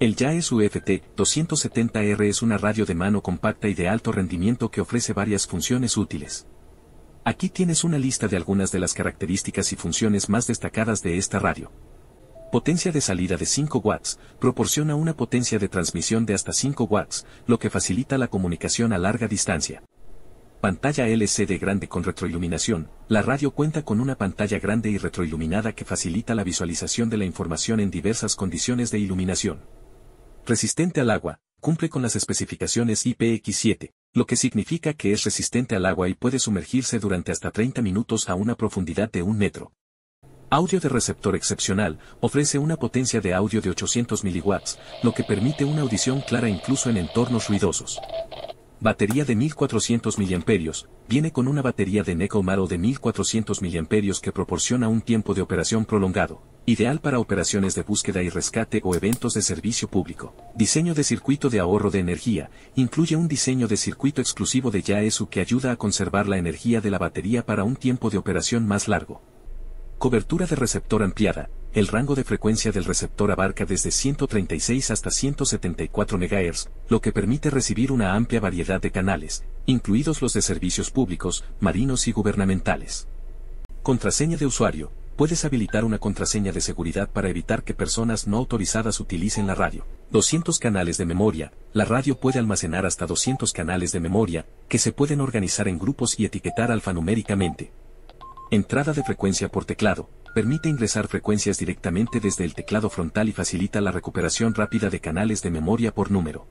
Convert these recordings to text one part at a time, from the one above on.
El JAES UFT 270R es una radio de mano compacta y de alto rendimiento que ofrece varias funciones útiles. Aquí tienes una lista de algunas de las características y funciones más destacadas de esta radio. Potencia de salida de 5 watts, proporciona una potencia de transmisión de hasta 5 watts, lo que facilita la comunicación a larga distancia. Pantalla LCD grande con retroiluminación, la radio cuenta con una pantalla grande y retroiluminada que facilita la visualización de la información en diversas condiciones de iluminación. Resistente al agua, cumple con las especificaciones IPX7, lo que significa que es resistente al agua y puede sumergirse durante hasta 30 minutos a una profundidad de un metro. Audio de receptor excepcional, ofrece una potencia de audio de 800 mW, lo que permite una audición clara incluso en entornos ruidosos. Batería de 1400 mAh, viene con una batería de Maro de 1400 mAh que proporciona un tiempo de operación prolongado. Ideal para operaciones de búsqueda y rescate o eventos de servicio público. Diseño de circuito de ahorro de energía. Incluye un diseño de circuito exclusivo de Yaesu que ayuda a conservar la energía de la batería para un tiempo de operación más largo. Cobertura de receptor ampliada. El rango de frecuencia del receptor abarca desde 136 hasta 174 MHz, lo que permite recibir una amplia variedad de canales, incluidos los de servicios públicos, marinos y gubernamentales. Contraseña de usuario puedes habilitar una contraseña de seguridad para evitar que personas no autorizadas utilicen la radio. 200 canales de memoria. La radio puede almacenar hasta 200 canales de memoria, que se pueden organizar en grupos y etiquetar alfanuméricamente. Entrada de frecuencia por teclado. Permite ingresar frecuencias directamente desde el teclado frontal y facilita la recuperación rápida de canales de memoria por número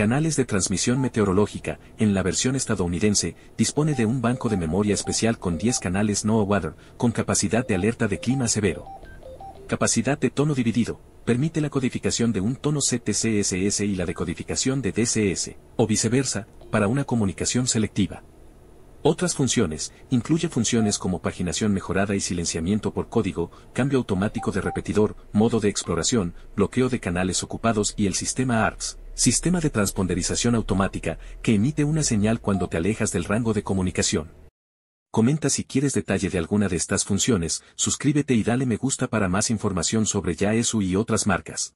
canales de transmisión meteorológica, en la versión estadounidense, dispone de un banco de memoria especial con 10 canales NOAA Weather, con capacidad de alerta de clima severo. Capacidad de tono dividido, permite la codificación de un tono CTCSS y la decodificación de DCS, o viceversa, para una comunicación selectiva. Otras funciones, incluye funciones como paginación mejorada y silenciamiento por código, cambio automático de repetidor, modo de exploración, bloqueo de canales ocupados y el sistema ARCS, sistema de transponderización automática que emite una señal cuando te alejas del rango de comunicación. Comenta si quieres detalle de alguna de estas funciones, suscríbete y dale me gusta para más información sobre YaeSu y otras marcas.